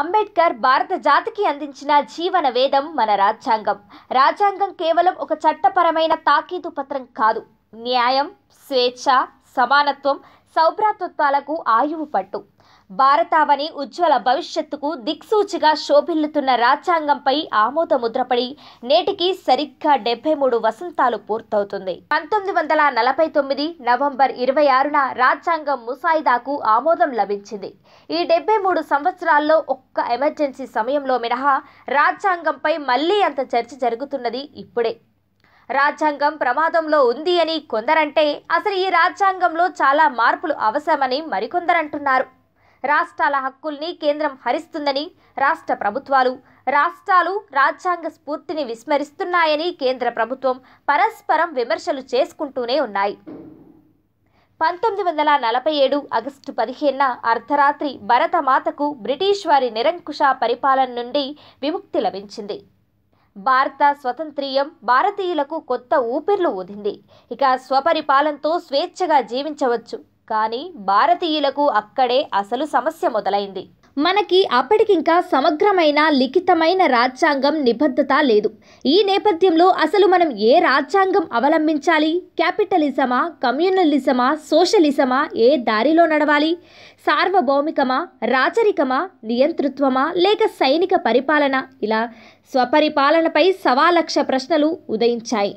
అంబేద్కర్ భారత జాతికి అందించిన జీవన వేదం మన రాజ్యాంగం రాజ్యాంగం కేవలం ఒక చట్టపరమైన తాకీదు పత్రం కాదు న్యాయం స్వేచ్ఛ సమానత్వం సౌభ్రాతృత్వాలకు ఆయువు పట్టు భారతావని ఉజ్వల భవిష్యత్తుకు దిక్సూచిగా శోభిల్లుతున్న రాజ్యాంగంపై ఆమోద ముద్రపడి నేటికి సరిగ్గా డెబ్బై మూడు వసంతాలు పూర్తవుతుంది పంతొమ్మిది వందల నలభై తొమ్మిది నవంబర్ ఇరవై ఆరున రాజ్యాంగం ముసాయిదాకు ఆమోదం లభించింది ఈ డెబ్బై మూడు సంవత్సరాల్లో ఒక్క ఎమర్జెన్సీ సమయంలో మినహా రాజ్యాంగంపై మళ్లీ అంత చర్చ జరుగుతున్నది ఇప్పుడే రాజ్యాంగం ప్రమాదంలో ఉంది అని కొందరంటే అసలు ఈ రాజ్యాంగంలో చాలా మార్పులు అవసరమని మరికొందరంటున్నారు రాష్ట్రాల హక్కుల్ని కేంద్రం హరిస్తుందని రాష్ట్ర ప్రభుత్వాలు రాష్ట్రాలు రాజ్యాంగ స్ఫూర్తిని విస్మరిస్తున్నాయని కేంద్ర ప్రభుత్వం పరస్పరం విమర్శలు చేసుకుంటూనే ఉన్నాయి పంతొమ్మిది వందల నలభై ఏడు ఆగస్టు పదిహేనున అర్ధరాత్రి భరతమాతకు బ్రిటిష్ వారి నిరంకుశ పరిపాలన నుండి విముక్తి లభించింది భారత స్వతంత్ర్యం భారతీయులకు కొత్త ఊపిర్లు ఊదింది ఇక స్వపరిపాలనతో స్వేచ్ఛగా జీవించవచ్చు కానీ భారతీయులకు అక్కడే అసలు సమస్య మొదలైంది మనకి అప్పటికింకా సమగ్రమైన లిఖితమైన రాజ్యాంగం నిబద్ధత లేదు ఈ నేపథ్యంలో అసలు మనం ఏ రాజ్యాంగం అవలంబించాలి క్యాపిటలిజమా కమ్యూనలిజమా సోషలిజమా ఏ దారిలో నడవాలి సార్వభౌమికమా రాచరికమా నియంతృత్వమా లేక సైనిక పరిపాలన ఇలా స్వపరిపాలనపై సవాలక్ష ప్రశ్నలు ఉదయించాయి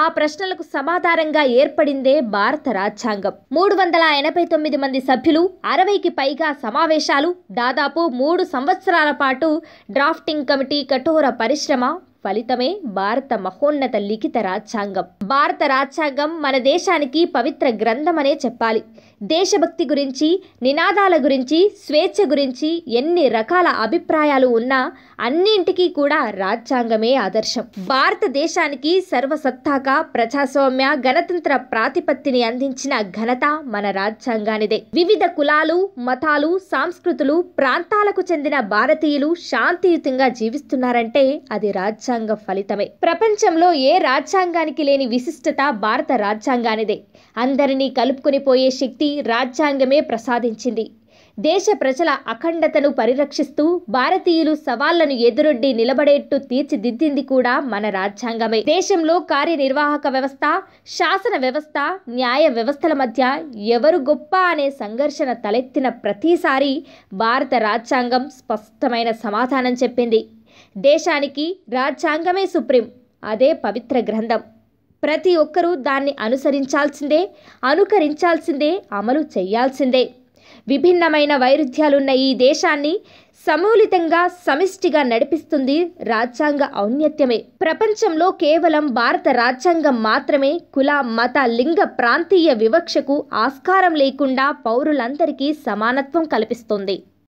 ఆ ప్రశ్నలకు సమాధానంగా ఏర్పడిందే భారత రాజ్యాంగం మూడు వందల ఎనభై తొమ్మిది మంది సభ్యులు అరవైకి పైగా సమావేశాలు దాదాపు మూడు సంవత్సరాల పాటు డ్రాఫ్టింగ్ కమిటీ కఠోర పరిశ్రమ ఫలితమే భారత మహోన్నత లిఖిత రాజ్యాంగం భారత రాజ్యాంగం మన దేశానికి పవిత్ర గ్రంథమనే చెప్పాలి దేశభక్తి గురించి నినాదాల గురించి స్వేచ్ఛ గురించి ఎన్ని రకాల అభిప్రాయాలు ఉన్నా అన్నింటికీ కూడా రాజ్యాంగమే ఆదర్శం భారతదేశానికి సర్వసత్తాక ప్రజాస్వామ్య గణతంత్ర ప్రాతిపత్తిని అందించిన ఘనత మన రాజ్యాంగానిదే వివిధ కులాలు మతాలు సాంస్కృతులు ప్రాంతాలకు చెందిన భారతీయులు శాంతియుతంగా జీవిస్తున్నారంటే అది రాజ్యాంగం రాజ్యాంగ ఫలితమే ప్రపంచంలో ఏ రాజ్యాంగానికి లేని విశిష్టత భారత రాజ్యాంగానిదే అందరినీ కలుపుకుని పోయే శక్తి రాజ్యాంగమే ప్రసాదించింది దేశ ప్రజల అఖండతను పరిరక్షిస్తూ భారతీయులు సవాళ్లను ఎదురొడ్డి నిలబడేట్టు తీర్చిదిద్దింది కూడా మన రాజ్యాంగమే దేశంలో కార్యనిర్వాహక వ్యవస్థ శాసన వ్యవస్థ న్యాయ వ్యవస్థల మధ్య ఎవరు గొప్ప అనే సంఘర్షణ తలెత్తిన ప్రతిసారి భారత రాజ్యాంగం స్పష్టమైన సమాధానం చెప్పింది దేశానికి రాజ్యాంగమే సుప్రీం అదే పవిత్ర గ్రంథం ప్రతి ఒక్కరూ దాన్ని అనుసరించాల్సిందే అనుకరించాల్సిందే అమలు చేయాల్సిందే విభిన్నమైన వైరుధ్యాలున్న ఈ దేశాన్ని సమూలితంగా సమిష్టిగా నడిపిస్తుంది రాజ్యాంగ ఔన్నత్యమే ప్రపంచంలో కేవలం భారత రాజ్యాంగం మాత్రమే కుల మత లింగ ప్రాంతీయ వివక్షకు ఆస్కారం లేకుండా పౌరులందరికీ సమానత్వం కల్పిస్తుంది